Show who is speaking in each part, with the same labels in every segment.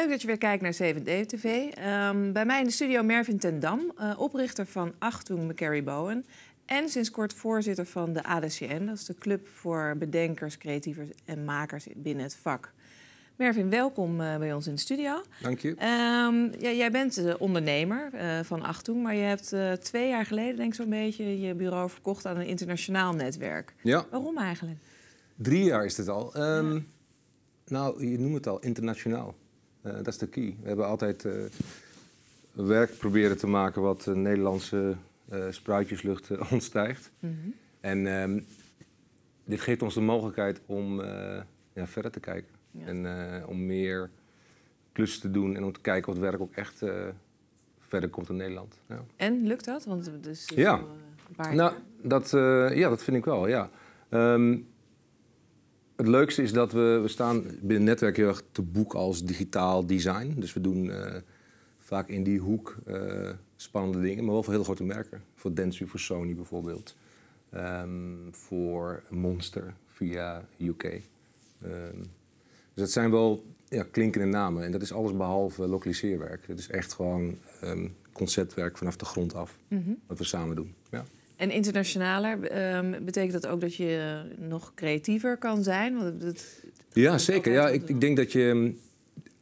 Speaker 1: Leuk dat je weer kijkt naar 7D-TV. Ehm, bij mij in de studio Mervin ten Dam, eh, oprichter van Achtung McCary Bowen... en sinds kort voorzitter van de ADCN. Dat is de club voor bedenkers, creatievers en makers binnen het vak. Mervin, welkom eh, bij ons in de studio. Dank je. Ehm, ja, jij bent ondernemer uh, van Achtung, maar je hebt twee jaar geleden, denk ik zo'n beetje, je bureau verkocht aan een internationaal netwerk. Ja. Waarom eigenlijk?
Speaker 2: Drie jaar is het al. Ehm, nou, je noemt het al, internationaal. Eh, dat is de key. We hebben altijd eh, werk proberen te maken wat eh, Nederlandse spruitjeslucht ontstijgt. Mhm. En ehm, dit geeft ons de mogelijkheid om ja, verder te kijken. En om meer klussen te doen en om te kijken of het werk ook echt verder komt in Nederland. Ja.
Speaker 1: En lukt dat? Want dus ja. nou,
Speaker 2: dat, ja, dat vind ik wel. Ja. Ehm, het leukste is dat we, we staan binnen netwerk heel erg te boek als digitaal design. Dus we doen eh, vaak in die hoek eh, spannende dingen, maar wel voor heel grote merken. Voor Dentsu, voor Sony bijvoorbeeld. Ehm, voor Monster via UK. Ehm, dus dat zijn wel ja, klinkende namen. En dat is alles behalve lokaliseerwerk. Dat is echt gewoon um, conceptwerk vanaf de grond af. Mm Wat we samen doen. Ja.
Speaker 1: En internationaler, ehm, betekent dat ook dat je nog creatiever kan zijn? Want dat,
Speaker 2: ja, zeker. Ja, ik, ik, denk dat je... het ehm,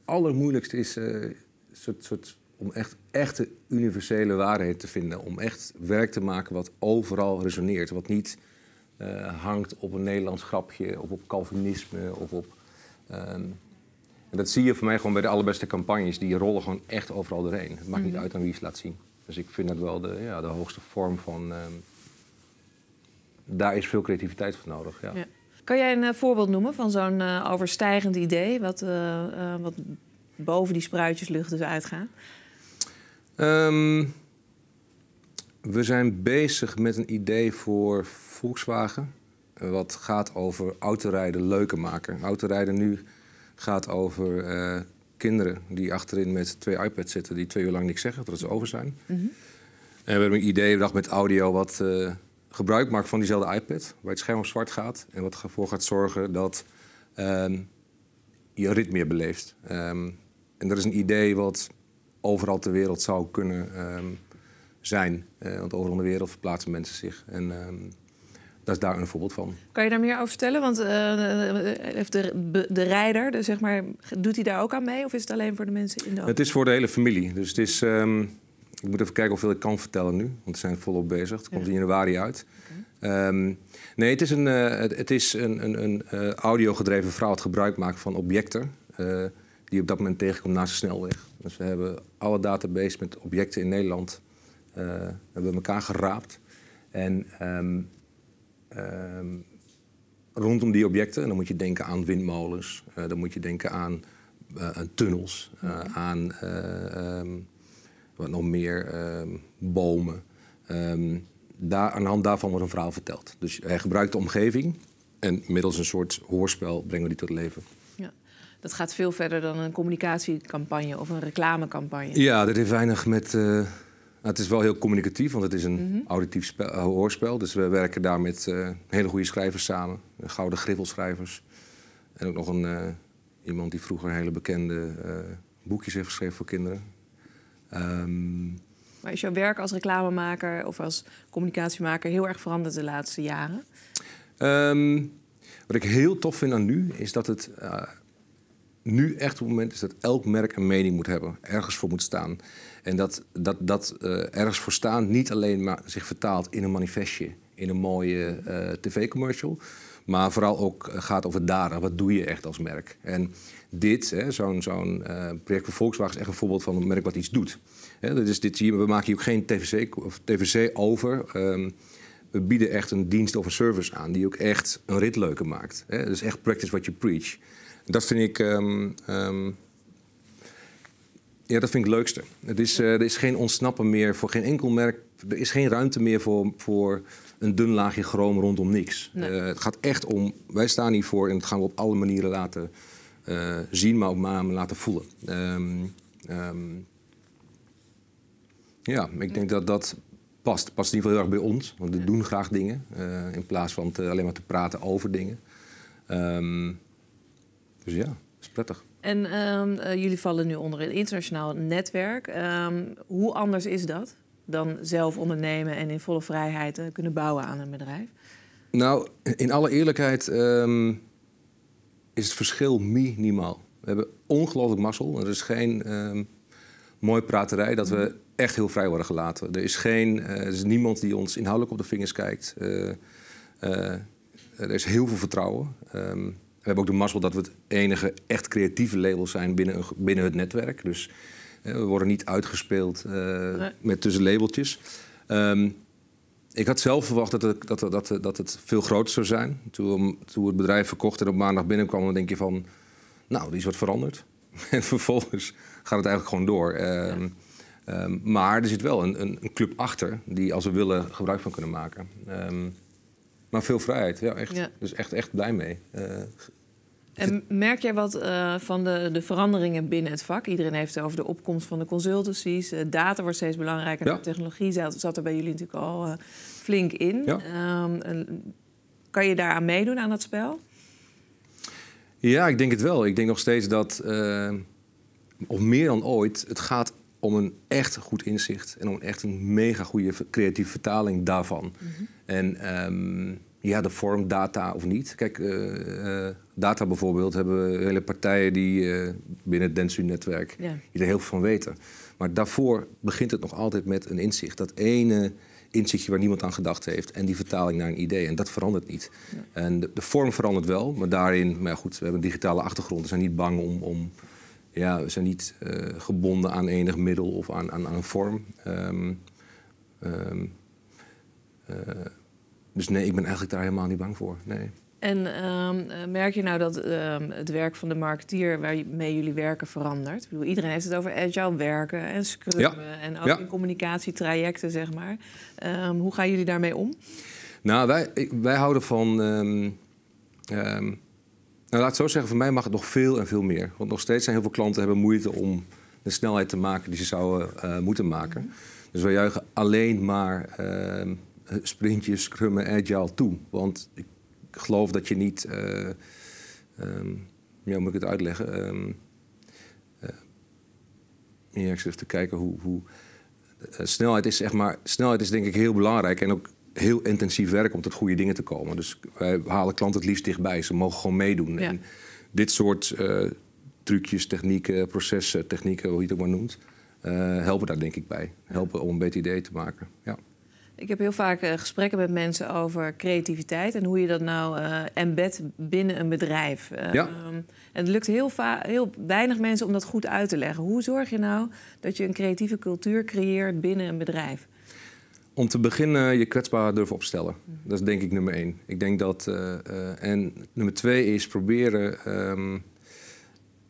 Speaker 2: allermoeilijkst is eh, soort, soort, om echt echte universele waarheid te vinden. Om echt werk te maken wat overal resoneert. Wat niet eh, hangt op een Nederlands grapje of op Calvinisme of op... Ehm, en dat zie je voor mij gewoon bij de allerbeste campagnes. Die rollen gewoon echt overal doorheen. Het maakt niet mhm. uit aan wie ze laat zien. Dus ik vind dat wel de, ja, de hoogste vorm van. Ehm, daar is veel creativiteit voor nodig. Ja. ja.
Speaker 1: Kan jij een eh, voorbeeld noemen van zo'n eh, overstijgend idee, wat, eh, wat boven die spruitjeslucht dus uitgaat?
Speaker 2: Ehm, we zijn bezig met een idee voor Volkswagen. Wat gaat over autorijden leuker maken. Autorijden nu gaat over kinderen die achterin met twee iPads zitten... die twee uur lang niks zeggen, dat ze over zijn. Mhm. En we hebben een idee bedacht met audio wat eh, gebruik maakt van diezelfde iPad... waar het scherm op zwart gaat en wat ervoor gaat zorgen dat um, je ritme beleeft. Ehm, en dat is een idee wat overal ter wereld zou kunnen ehm, zijn. Uh, want overal in de wereld verplaatsen mensen zich. En, dat is daar een voorbeeld van.
Speaker 1: Kan je daar meer over vertellen? Want heeft eh, eh, eh, de, de rijder, zeg maar, doet hij daar ook aan mee? Of is het alleen voor de mensen in de auto? Het
Speaker 2: is voor de hele familie. Dus het is... Ehm, ik moet even kijken hoeveel ik kan vertellen nu. Want we zijn volop bezig. Het komt in januari uit. Ehm, nee, het is een, het is een, een, een audiogedreven vrouw Het gebruik maken van objecten. die op dat moment tegenkomt naast de snelweg. Dus we hebben alle database met objecten in Nederland. hebben we elkaar geraapt. En ehm, Ehm, rondom die objecten. dan moet je denken aan windmolens, eh, dan moet je denken aan, eh, tunnels, eh, mhm. aan ehm, wat nog meer, ehm, bomen. daar, aan de hand daarvan wordt een verhaal verteld. Dus hij gebruikt de omgeving en middels een soort hoorspel brengen we die tot leven.
Speaker 1: Ja. Dat gaat veel verder dan een communicatiecampagne of een reclamecampagne. Ja,
Speaker 2: dat heeft weinig met. Nou, het is wel heel communicatief, want het is een mhm. auditief eh, hoorspel. Dus we werken daar met eh, hele goede schrijvers samen. Gouden griffelschrijvers. En ook nog een, eh, iemand die vroeger hele bekende boekjes heeft geschreven voor kinderen. Ehm,
Speaker 1: maar is jouw werk als reclamemaker of als communicatiemaker heel erg veranderd de laatste jaren?
Speaker 2: Ehm, wat ik heel tof vind aan nu, is dat het nu echt op het moment is dat elk merk een mening moet hebben, ergens voor moet staan. En dat, dat, dat eh, ergens voor staan niet alleen maar zich vertaalt in een manifestje, in een mooie eh, tv-commercial. Maar vooral ook eh, gaat over daden. Wat doe je echt als merk? En dit, zo'n project van Volkswagen, is echt een voorbeeld van een merk wat iets doet. Hè, dat is dit, we maken hier ook geen TVC, of TVC over. Ehm, we bieden echt een dienst of een service aan die ook echt een rit leuker maakt. Hè? Dus echt practice what you preach dat vind ik. Ehm, ehm, ja, dat vind ik het leukste. Het is, eh, er is geen ontsnappen meer voor geen enkel merk. Er is geen ruimte meer voor, voor een dun laagje chroom rondom niks. Eh, het gaat echt om, wij staan hiervoor en dat gaan we op alle manieren laten eh, zien, maar ook maar laten voelen. Ehm, ja, ik denk dat dat past. Past in ieder geval heel erg bij ons, want we doen graag dingen in plaats van alleen maar te praten over dingen. Um, dus ja, dat is prettig.
Speaker 1: En ehm, eh, jullie vallen nu onder een internationaal netwerk. Ehm, hoe anders is dat dan zelf ondernemen en in volle vrijheid eh, kunnen bouwen aan een bedrijf?
Speaker 2: Nou, in alle eerlijkheid ehm, is het verschil minimaal. We hebben ongelooflijk mazzel. Er is geen mooi praterij dat we echt heel vrij worden gelaten. Er is, geen, eh, er is niemand die ons inhoudelijk op de vingers kijkt. er is heel veel vertrouwen. We hebben ook de mazzel dat we het enige echt creatieve label zijn binnen, binnen het netwerk. Dus hè, we worden niet uitgespeeld eh, met tussen labeltjes. Ehm, ik had zelf verwacht dat het, dat, dat, dat het veel groter zou zijn. Toen, toen het bedrijf verkocht en op maandag binnenkwam, dan denk je van... Nou, er is wat veranderd. En vervolgens gaat het eigenlijk gewoon door. Ehm, ehm, maar er zit wel een, een, een, club achter die, als we willen, gebruik van kunnen maken. Maar veel vrijheid, ja, echt. Dus echt, echt blij mee. Eh,
Speaker 1: en merk jij wat eh, van de, de veranderingen binnen het vak? Iedereen heeft het over de opkomst van de consultancies. Eh, data wordt steeds belangrijker. De technologie zat, zat, er bij jullie natuurlijk al flink in. Ehm, kan je daaraan meedoen aan dat spel?
Speaker 2: Ja, ik denk het wel. Ik denk nog steeds dat, of meer dan ooit, het gaat om een echt goed inzicht en om echt een mega goede creatieve vertaling daarvan. Mhm. En ehm, ja, de vorm data of niet. Kijk, eh, eh, data bijvoorbeeld hebben we hele partijen die eh, binnen het Dentsu-netwerk die er heel veel van weten. Maar daarvoor begint het nog altijd met een inzicht. Dat ene inzichtje waar niemand aan gedacht heeft en die vertaling naar een idee. En dat verandert niet. En de, vorm verandert wel, maar daarin, maar goed, we hebben een digitale achtergrond. We zijn niet bang om, om ja, we zijn niet eh, gebonden aan enig middel of aan, aan, aan een vorm. Ehm, ehm, eh, dus nee, ik ben eigenlijk daar helemaal niet bang voor. Nee.
Speaker 1: En ehm, eh, merk je nou dat het werk van de marketeer waarmee jullie werken verandert? Ik bedoel, iedereen heeft het over agile werken en scrummen en ook in communicatietrajecten, zeg maar. hoe gaan jullie daarmee om?
Speaker 2: Nou, wij, wij houden van nou, laat ik zo zeggen, voor mij mag het nog veel en veel meer. Want nog steeds zijn heel veel klanten hebben moeite om de snelheid te maken die ze zouden eh, moeten maken. Dus wij juichen alleen maar eh, sprintjes, scrummen, agile toe. Want ik geloof dat je niet, uh, ja, moet ik het uitleggen? Um, ja, even te kijken hoe, hoe snelheid is, zeg maar, snelheid is denk ik heel belangrijk. En ook heel intensief werken om tot goede dingen te komen. Dus wij halen klanten het liefst dichtbij. Ze mogen gewoon meedoen. En dit soort eh, trucjes, technieken, processen, technieken, hoe je het ook maar noemt, eh, helpen daar denk ik bij. Helpen om een beter idee te maken. Ja.
Speaker 1: Ik heb heel vaak eh, gesprekken met mensen over creativiteit en hoe je dat nou uh, embedt binnen een bedrijf. ja. Ehm, en het lukt heel, heel weinig mensen om dat goed uit te leggen. Hoe zorg je nou dat je een creatieve cultuur creëert binnen een bedrijf?
Speaker 2: Om te beginnen je kwetsbaar durven opstellen. Dat is denk ik nummer één. Ik denk dat, eh, eh, en nummer twee is proberen um,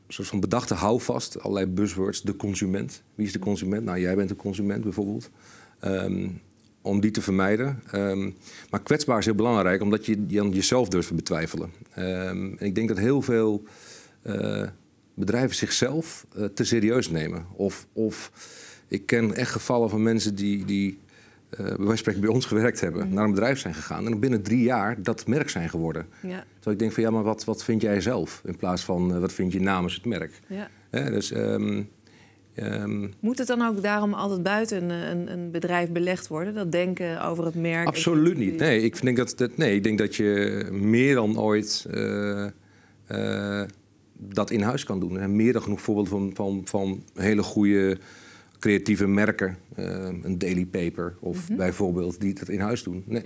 Speaker 2: soort van bedachte houvast, allerlei buzzwords, de consument. Wie is de consument? Nou, jij bent de consument bijvoorbeeld. Ehm, om die te vermijden. Ehm, maar kwetsbaar is heel belangrijk, omdat je dan jezelf durft te betwijfelen. en ik denk dat heel veel eh, bedrijven zichzelf te serieus nemen. Of, of ik ken echt gevallen van mensen die, die uh, eh, wij spreken bij ons gewerkt hebben, naar een bedrijf zijn gegaan en binnen drie jaar dat merk zijn geworden. Ja. ik denk van ja, maar wat, wat vind jij zelf in plaats van eh, wat vind je namens het merk? Ja. Hè, dus, ehm, ehm,
Speaker 1: Moet het dan ook daarom altijd buiten een, een, bedrijf belegd worden, dat denken over het merk? Absoluut niet. Nee
Speaker 2: ik, denk dat, dat, nee, ik denk dat je meer dan ooit eh, dat in huis kan doen. Er meer dan genoeg voorbeelden van, van, van hele goede creatieve merken, ehm, een daily paper of mhm. bijvoorbeeld, die dat in huis doen. Nee.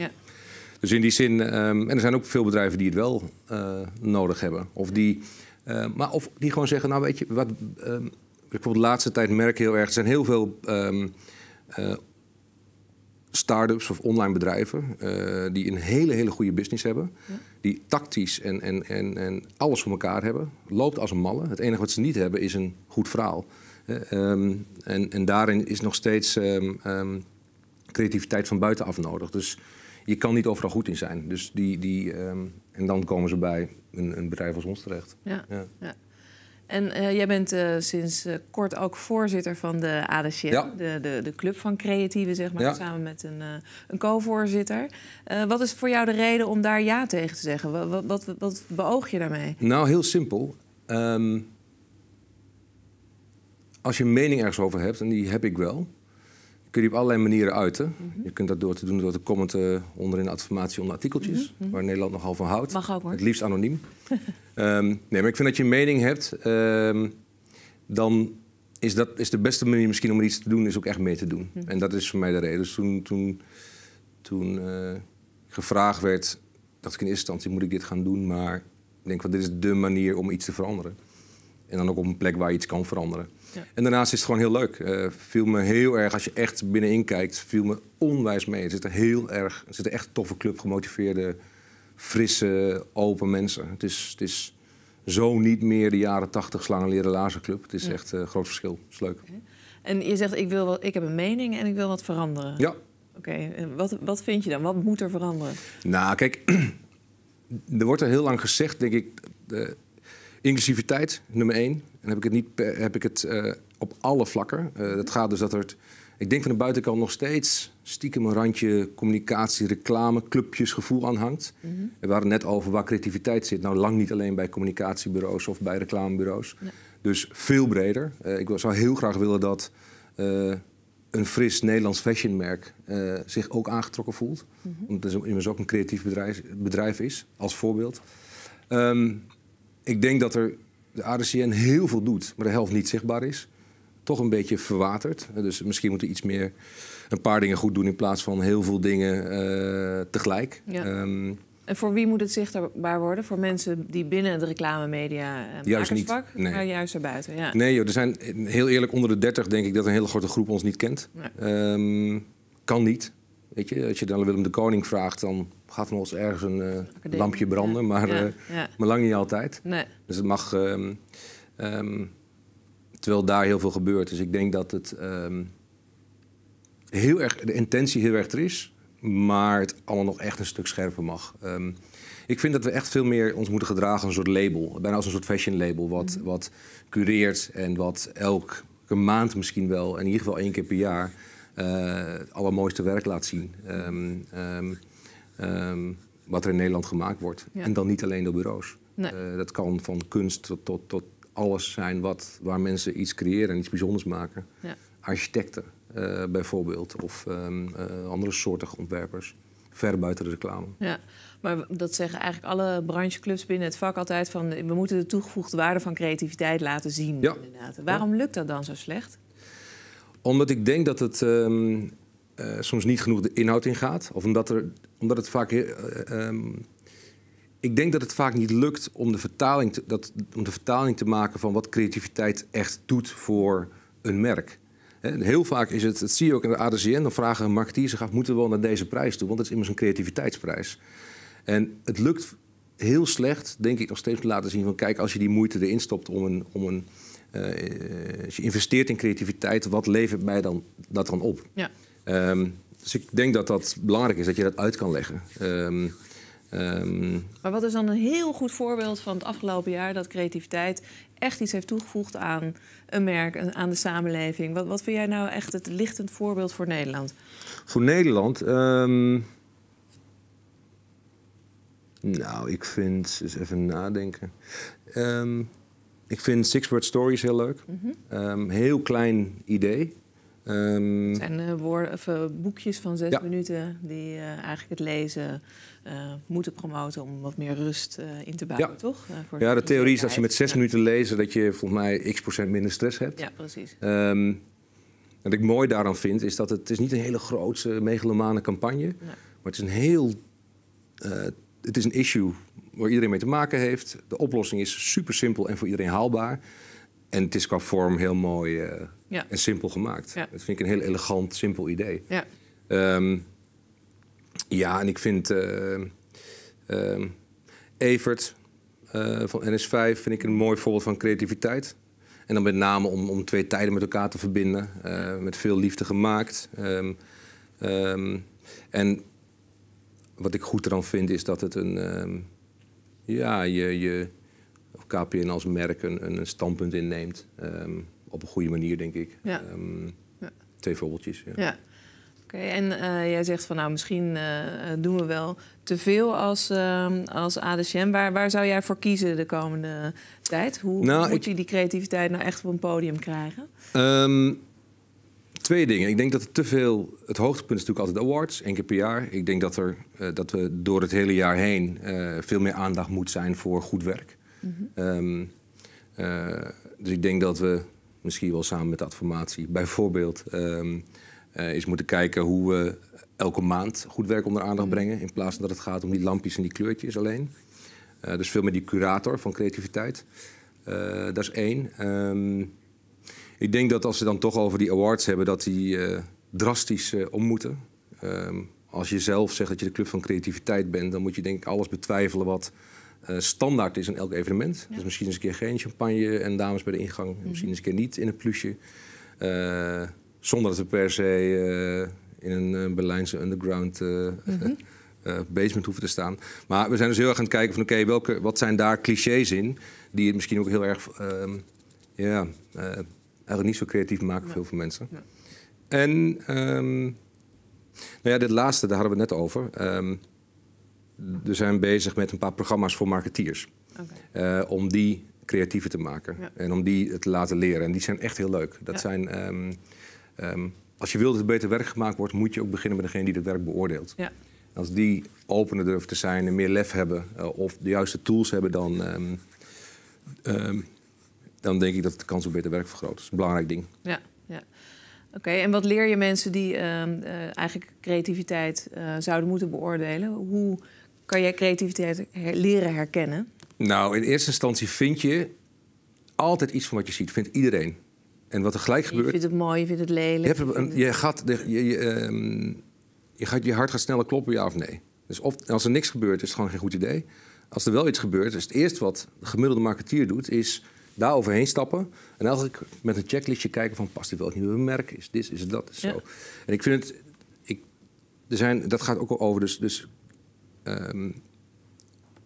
Speaker 2: Dus in die zin, ehm, en er zijn ook veel bedrijven die het wel eh, nodig hebben. Of die, eh, maar of die gewoon zeggen, nou weet je, wat, ehm, ik bijvoorbeeld de laatste tijd merk heel erg, er zijn heel veel um, start-ups of online bedrijven die een hele, hele goede business hebben. Die tactisch en, en, en, en alles voor elkaar hebben. Loopt als een malle. Het enige wat ze niet hebben is een goed verhaal. Eh, ehm, en, en, daarin is nog steeds ehm, ehm, creativiteit van buitenaf nodig. Dus je kan niet overal goed in zijn. Dus die, die, en dan komen ze bij een, een bedrijf als ons terecht.
Speaker 1: Ja, ja. En eh, jij bent eh, sinds kort ook voorzitter van de ADCM, de, de, de, club van creatieven, zeg maar, samen met een, een co-voorzitter. wat is voor jou de reden om daar ja tegen te zeggen? Wat, wat, wat, wat beoog je daarmee?
Speaker 2: Nou, heel simpel als je een mening ergens over hebt, en die heb ik wel, kun je op allerlei manieren uiten. Mhm. Je kunt dat door te doen door te commenten onder in de informatie onder artikeltjes, mhm, mhm. waar Nederland nogal van houdt. Mag ook hoor. Het liefst anoniem. Ehm, nee, maar ik vind dat je een mening hebt, ehm, dan is, dat, is de beste manier misschien om iets te doen, is ook echt mee te doen. En dat is voor mij de reden. Dus toen, toen, toen eh, gevraagd werd, dacht ik in eerste instantie moet ik dit gaan doen, maar ik denk van dit is de manier om iets te veranderen. En dan ook op een plek waar je iets kan veranderen. En daarnaast is het gewoon heel leuk. Uh, viel me heel erg, als je echt binnenin kijkt, viel me onwijs mee. Er zitten heel erg, zit zitten echt toffe club, gemotiveerde, frisse, open mensen. Het is, het is zo niet meer de jaren tachtig slangen leren club. Het is echt een eh, groot verschil. Het is leuk.
Speaker 1: En je zegt, ik, wil ik heb een mening en ik wil wat veranderen. Ja. Oké, wat, wat vind je dan? Wat moet er veranderen?
Speaker 2: Nou, kijk, er wordt er heel lang gezegd, denk ik... Eh, Inclusiviteit, nummer één. En heb ik het, niet, heb ik het eh, op alle vlakken. Eh, dat gaat dus dat er... Ik denk van de buitenkant nog steeds stiekem een randje communicatie, reclame, clubjes, gevoel aanhangt. Mm -hmm. We hadden net over waar creativiteit zit. Nou, lang niet alleen bij communicatiebureaus of bij reclamebureaus. Dus veel breder. Eh, ik zou heel graag willen dat een fris Nederlands fashionmerk zich ook aangetrokken voelt. Omdat mhm. het immers ook een creatief bedrijf, bedrijf is, als voorbeeld. Um, ik denk dat er de ADCN heel veel doet, maar de helft niet zichtbaar is. Toch een beetje verwaterd. Dus misschien moeten we iets meer een paar dingen goed doen in plaats van heel veel dingen eh, tegelijk. Ehm,
Speaker 1: en voor wie moet het zichtbaar worden? Voor mensen die binnen de reclamemedia media eh, juist nee. juist daarbuiten? Ja.
Speaker 2: Nee, er zijn heel eerlijk onder de 30 denk ik dat een hele grote groep ons niet kent. Ehm, kan niet. Weet je, als je dan Willem de Koning vraagt, dan gaat van ons ergens een eh, lampje branden, maar, eh, ja, maar lang niet altijd. Dus het mag. Ehm, ehm, terwijl daar heel veel gebeurt. Dus ik denk dat het ehm, heel erg, de intentie heel erg er is, maar het allemaal nog echt een stuk scherper mag. ik vind dat we echt veel meer ons moeten gedragen als een soort label. Bijna als een soort fashion label, wat, mhm. wat cureert en wat elke maand misschien wel, en in ieder geval één keer per jaar. Uh, eh, het allermooiste werk laat zien. Um, Ehm, wat er in Nederland gemaakt wordt. En dan niet alleen door bureaus. Eh, dat kan van kunst tot, tot, alles zijn wat, waar mensen iets creëren en iets bijzonders maken. Architecten eh, bijvoorbeeld, of ehm, eh, andere soorten ontwerpers. Ver buiten de reclame.
Speaker 1: Ja, maar dat zeggen eigenlijk alle brancheclubs binnen het vak altijd van we moeten de toegevoegde waarde van creativiteit laten zien. Ja. Inderdaad. Waarom lukt dat dan zo slecht?
Speaker 2: Omdat ik denk dat het ehm, eh, soms niet genoeg de inhoud ingaat. Of omdat, er, omdat het vaak. Eh, ehm, ik denk dat het vaak niet lukt om de, vertaling te, dat, om de vertaling te maken van wat creativiteit echt doet voor een merk. heel vaak is het, dat zie je ook in de ADCN, dan vragen marketeers zich af, moeten we wel naar deze prijs toe? Want het is immers een creativiteitsprijs. En het lukt heel slecht, denk ik, nog steeds te laten zien van kijk, als je die moeite erin stopt om een, om een eh, als je investeert in creativiteit, wat levert mij dan, dat dan op? Ja. Ehm, dus ik denk dat dat belangrijk is, dat je dat uit kan leggen. Ehm, ehm,
Speaker 1: maar wat is dan een heel goed voorbeeld van het afgelopen jaar dat creativiteit echt iets heeft toegevoegd aan een merk, aan de samenleving? Wat, wat vind jij nou echt het lichtend voorbeeld voor Nederland?
Speaker 2: Voor Nederland. Nou, ik vind. Dus even nadenken. ik vind Six Word Stories heel leuk. Mm heel klein idee. Um, het zijn
Speaker 1: eh, woorden, eh, boekjes van zes minuten die eh, eigenlijk het lezen moeten promoten om wat meer rust in te bouwen, toch? ja, de, theorie is als je met zes minuten
Speaker 2: lezen dat je volgens mij x procent minder stress hebt. Ja, precies. Um, wat ik mooi daaraan vind is dat het, is niet een hele grote megalomane campagne is, maar het is een heel. het is een issue waar iedereen mee te maken heeft. De oplossing is super simpel en voor iedereen haalbaar. En het is qua vorm heel mooi eh, en simpel gemaakt. Dat vind ik een heel elegant, simpel idee. Ja, ehm, ja en ik vind eh, ehm, Evert eh, van NS5 vind ik een mooi voorbeeld van creativiteit. En dan met name om, om twee tijden met elkaar te verbinden. met veel liefde gemaakt. Ehm, en wat ik goed eraan vind is dat het een... ja, je, je KPN als merk een, een standpunt inneemt. Ehm, op een goede manier, denk ik. Ja. Ehm, ja. Twee voorbeeldjes. Ja. ja.
Speaker 1: Oké, en eh, jij zegt van nou, misschien eh, doen we wel te veel als, uh, als ADCM. Waar, waar zou jij voor kiezen de komende tijd? Hoe, nou, moet je die creativiteit nou echt op een podium krijgen?
Speaker 2: twee dingen. Ik denk dat er te veel. Het hoogtepunt is natuurlijk altijd awards, één keer per jaar. Ik denk dat, er, eh, dat we door het hele jaar heen veel meer aandacht moet zijn voor goed werk. Ehm, eh, dus ik denk dat we misschien wel samen met de adformatie bijvoorbeeld um, eens moeten kijken hoe we elke maand goed werk onder aandacht mhm. brengen. In plaats van dat het gaat om die lampjes en die kleurtjes alleen. Eh, dus veel meer die curator van creativiteit. dat is één. Ehm, ik denk dat als ze dan toch over die awards hebben, dat die drastisch om moeten. als je zelf zegt dat je de club van creativiteit bent, dan moet je denk ik alles betwijfelen wat eh, standaard is in elk evenement. Dus misschien eens een keer geen champagne en dames bij de ingang. Mhm. Misschien eens een keer niet in een plusje. Eh, zonder dat we per se eh, in een Berlijnse underground mhm. basement hoeven te staan. Maar we zijn dus heel erg aan het kijken van oké, welke, wat zijn daar clichés in... die het misschien ook heel erg... Ehm, ja, eigenlijk niet zo creatief maken voor veel mensen. En... Um, nou ja, dit laatste, daar hadden we het net over. Ehm, we zijn bezig met een paar programma's voor marketeers. Eh, om die creatiever te maken en om die te laten leren. En die zijn echt heel leuk. Dat zijn, ehm, ehm, als je wilt dat er beter werk gemaakt wordt, moet je ook beginnen met degene die het werk beoordeelt. Ja. Als die opener durven te zijn en meer lef hebben eh, of de juiste tools hebben, dan, ehm, dan denk ik dat de kans op beter werk vergroot. Dat is een belangrijk ding.
Speaker 1: Ja, ja. Oké, en wat leer je mensen die eh, eigenlijk creativiteit zouden moeten beoordelen? Hoe kan jij creativiteit leren herkennen?
Speaker 2: Nou, in eerste instantie vind je altijd iets van wat je ziet. Vindt iedereen. En wat er gelijk gebeurt... Je vindt
Speaker 1: het mooi, je vindt het lelijk. Je, een,
Speaker 2: je, gaat, je, ehm, je, gaat, je hart gaat sneller kloppen, ja of nee. Dus of, als er niks gebeurt, is het gewoon geen goed idee. Als er wel iets gebeurt, is het eerst wat de gemiddelde marketeer doet... is daar overheen stappen en eigenlijk met een checklistje kijken van... past dit wel het nieuwe merk? Is dit, is dat, is zo. En ik vind het... Ik, er zijn, dat gaat ook al over dus, dus Ehm,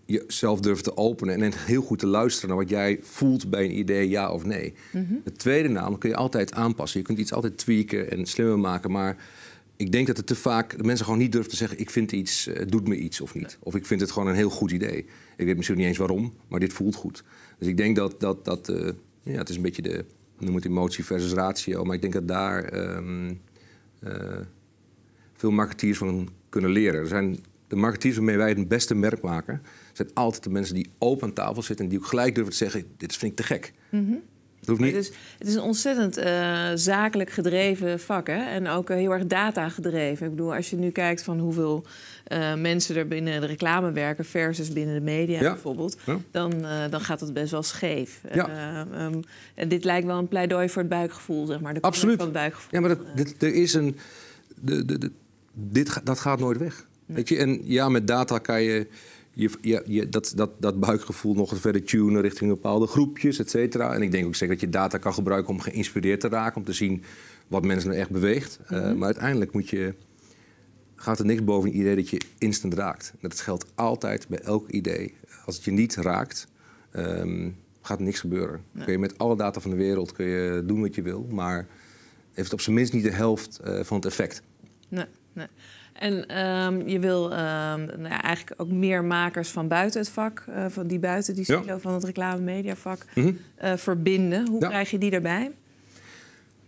Speaker 2: jezelf durft te openen en heel goed te luisteren naar wat jij voelt bij een idee, ja of nee. Mhm. Het tweede namelijk kun je altijd aanpassen. Je kunt iets altijd tweaken en slimmer maken, maar ik denk dat het te vaak mensen gewoon niet durven te zeggen: ik vind iets, eh, het doet me iets of niet. Of ik vind het gewoon een heel goed idee. Ik weet misschien niet eens waarom, maar dit voelt goed. Dus ik denk dat dat, dat eh, ja, het is een beetje de, noem het emotie versus ratio, maar ik denk dat daar ehm, eh, veel marketeers van kunnen leren. Er zijn de marketeers waarmee wij het beste merk maken, zijn altijd de mensen die open aan tafel zitten en die ook gelijk durven te zeggen: Dit vind ik te gek. Mm dat hoeft niet. Het,
Speaker 1: is, het is een ontzettend eh, zakelijk gedreven vak hè? en ook eh, heel erg data gedreven. Ik bedoel, als je nu kijkt van hoeveel eh, mensen er binnen de reclame werken versus binnen de media bijvoorbeeld, Dan, dan gaat dat best wel scheef. Ehm, en dit lijkt wel een pleidooi voor het buikgevoel, zeg maar. De Absoluut. Van het
Speaker 2: buikgevoel. Ja, maar dat, dit, er is een. de, de, dit, dat gaat nooit weg. Weet je, en ja, met data kan je, je, je, dat, dat, dat buikgevoel nog verder tunen richting bepaalde groepjes, et cetera. En ik denk ook zeker dat je data kan gebruiken om geïnspireerd te raken, om te zien wat mensen nou echt beweegt. Eh, mhm. maar uiteindelijk moet je, gaat er niks boven het idee dat je instant raakt. Dat geldt altijd bij elk idee. Als het je niet raakt, ehm, gaat er niks gebeuren. Kun je met alle data van de wereld kun je doen wat je wil, maar heeft het op zijn minst niet de helft eh, van het effect.
Speaker 1: Nee, nee. En ehm, je wil ehm, nou eigenlijk ook meer makers van buiten het vak, eh, van die buiten die silo van het reclame media mm eh, verbinden. Hoe krijg je die daarbij?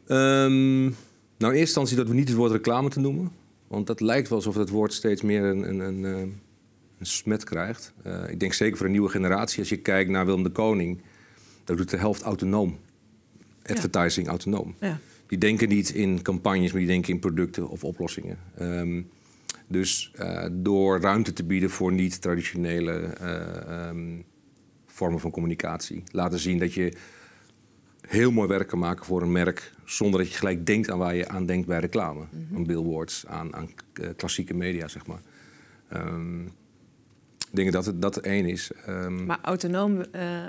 Speaker 2: Ehm, nou, in eerste instantie dat we niet het woord reclame te noemen. Want dat lijkt wel alsof dat woord steeds meer een, een, een, een smet krijgt. Eh, ik denk zeker voor een nieuwe generatie, als je kijkt naar Willem de Koning, dat doet de helft autonoom. Advertising autonoom. Die denken niet in campagnes, maar die denken in producten of oplossingen. Um, dus eh, door ruimte te bieden voor niet-traditionele eh, ehm, vormen van communicatie. Laten zien dat je heel mooi werk kan maken voor een merk... zonder dat je gelijk denkt aan waar je aan denkt bij reclame. Mhm. Aan billboards, aan, aan eh, klassieke media, zeg maar. Ik ehm, denk dat het, dat het één is. Ehm.
Speaker 1: Maar autonoom,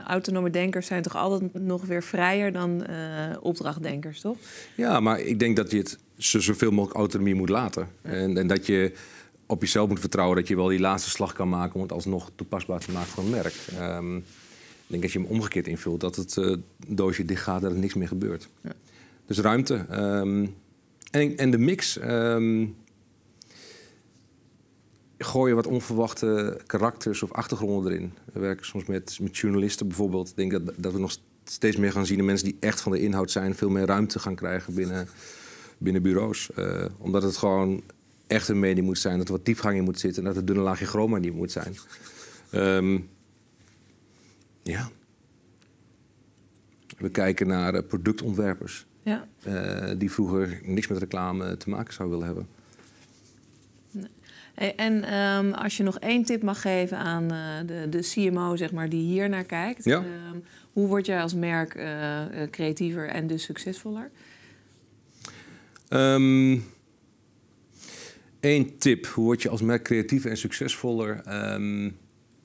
Speaker 1: autonome denkers zijn toch altijd nog weer vrijer dan uh, opdrachtdenkers, toch? Ja,
Speaker 2: maar ik denk dat je het ze zoveel mogelijk autonomie moet laten. En, en, dat je op jezelf moet vertrouwen dat je wel die laatste slag kan maken om het alsnog toepasbaar te maken voor een merk. Ehm, ik denk dat je hem omgekeerd invult, dat het eh, doosje dicht gaat en er niks meer gebeurt. Ja. Dus ruimte. Ehm, en, en de mix. Ehm, gooi je wat onverwachte karakters of achtergronden erin. We werken soms met, met journalisten bijvoorbeeld. Ik denk dat, dat we nog steeds meer gaan zien de mensen die echt van de inhoud zijn, veel meer ruimte gaan krijgen binnen binnen bureaus. Eh, omdat het gewoon echt een medium moet zijn. Dat er wat diepgang in moet zitten. En dat het dunne laagje chroma niet moet zijn. Ehm, ja. We kijken naar eh, productontwerpers. Ja. Eh, die vroeger niks met reclame te maken zou willen hebben.
Speaker 1: en ehm, als je nog één tip mag geven aan de, de, CMO zeg maar, die hier naar kijkt. Ehm, hoe word jij als merk creatiever en dus succesvoller?
Speaker 2: Um, ehm, Eén tip. Hoe word je als merk creatiever en succesvoller? Ehm,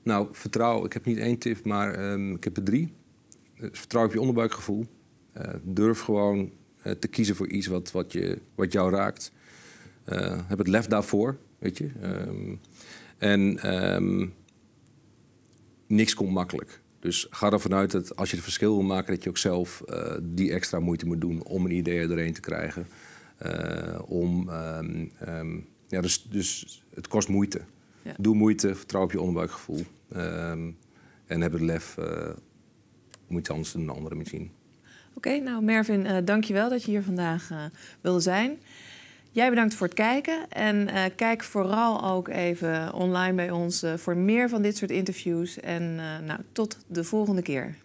Speaker 2: nou, vertrouw. Ik heb niet één tip, maar ehm, ik heb er drie. Eh, vertrouw op je onderbuikgevoel. Eh, durf gewoon eh, te kiezen voor iets wat, wat, je, wat jou raakt. heb het lef daarvoor, weet je. en niks komt makkelijk. Dus ga ervan uit dat als je het verschil wil maken... dat je ook zelf die extra moeite moet doen om een idee erheen te krijgen... Eh, om, ehm, ehm, ja, dus, dus het kost moeite. Doe moeite, vertrouw op je onderbuikgevoel. Ehm, en heb het lef eh, om iets anders te doen dan andere misschien.
Speaker 1: Oké, nou Mervin, dank uh, eh, dankjewel dat je hier vandaag uh, wilde zijn. Jij bedankt voor het kijken. En kijk vooral ook even online bij ons voor meer van dit soort interviews. En nou, tot de volgende keer.